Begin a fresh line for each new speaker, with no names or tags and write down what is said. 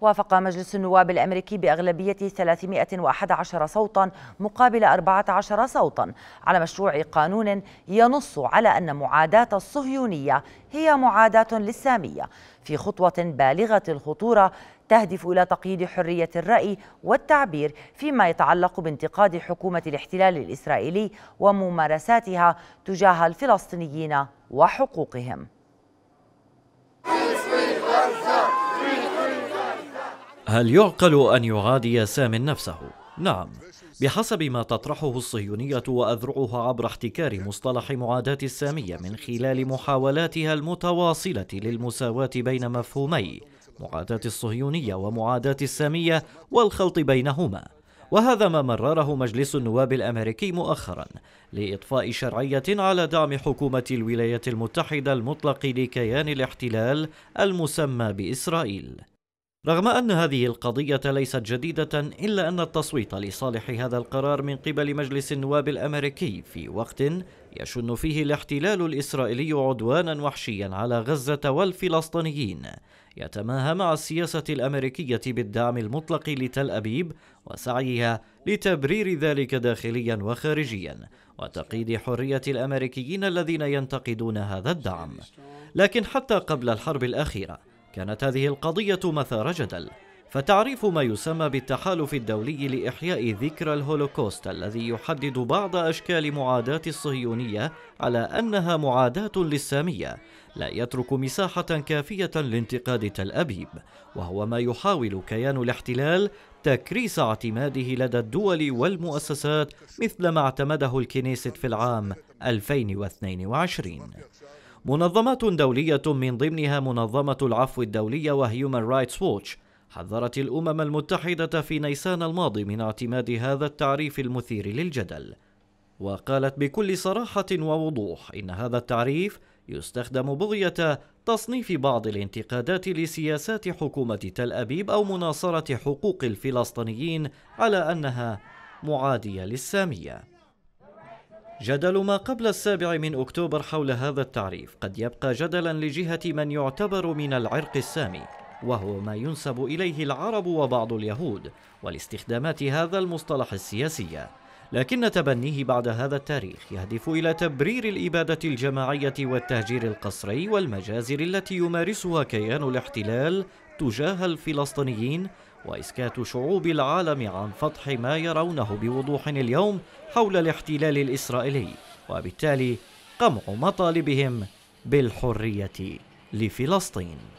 وافق مجلس النواب الأمريكي بأغلبية 311 صوتا مقابل 14 صوتا على مشروع قانون ينص على أن معاداة الصهيونية هي معاداة للسامية في خطوة بالغة الخطورة تهدف إلى تقييد حرية الرأي والتعبير فيما يتعلق بانتقاد حكومة الاحتلال الإسرائيلي وممارساتها تجاه الفلسطينيين وحقوقهم.
هل يعقل أن يعادي سام نفسه؟ نعم بحسب ما تطرحه الصهيونية وأذرعها عبر احتكار مصطلح معاداة السامية من خلال محاولاتها المتواصلة للمساواة بين مفهومي معاداة الصهيونية ومعاداة السامية والخلط بينهما وهذا ما مرره مجلس النواب الأمريكي مؤخرا لإطفاء شرعية على دعم حكومة الولايات المتحدة المطلق لكيان الاحتلال المسمى بإسرائيل رغم أن هذه القضية ليست جديدة إلا أن التصويت لصالح هذا القرار من قبل مجلس النواب الأمريكي في وقت يشن فيه الاحتلال الإسرائيلي عدوانا وحشيا على غزة والفلسطينيين يتماهى مع السياسة الأمريكية بالدعم المطلق لتل أبيب وسعيها لتبرير ذلك داخليا وخارجيا وتقييد حرية الأمريكيين الذين ينتقدون هذا الدعم لكن حتى قبل الحرب الأخيرة كانت هذه القضية مثار جدل فتعريف ما يسمى بالتحالف الدولي لإحياء ذكرى الهولوكوست الذي يحدد بعض أشكال معاداة الصهيونية على أنها معاداة للسامية لا يترك مساحة كافية لانتقاد تل أبيب وهو ما يحاول كيان الاحتلال تكريس اعتماده لدى الدول والمؤسسات مثل ما اعتمده الكنيست في العام 2022 منظمات دولية من ضمنها منظمة العفو الدولية وهيومن رايتس ووتش حذرت الأمم المتحدة في نيسان الماضي من اعتماد هذا التعريف المثير للجدل وقالت بكل صراحة ووضوح إن هذا التعريف يستخدم بغية تصنيف بعض الانتقادات لسياسات حكومة تل أبيب أو مناصرة حقوق الفلسطينيين على أنها معادية للسامية جدل ما قبل السابع من أكتوبر حول هذا التعريف قد يبقى جدلا لجهة من يعتبر من العرق السامي وهو ما ينسب إليه العرب وبعض اليهود ولاستخدامات هذا المصطلح السياسية لكن تبنيه بعد هذا التاريخ يهدف إلى تبرير الإبادة الجماعية والتهجير القسري والمجازر التي يمارسها كيان الاحتلال تجاه الفلسطينيين وإسكات شعوب العالم عن فضح ما يرونه بوضوح اليوم حول الاحتلال الإسرائيلي وبالتالي قمع مطالبهم بالحرية لفلسطين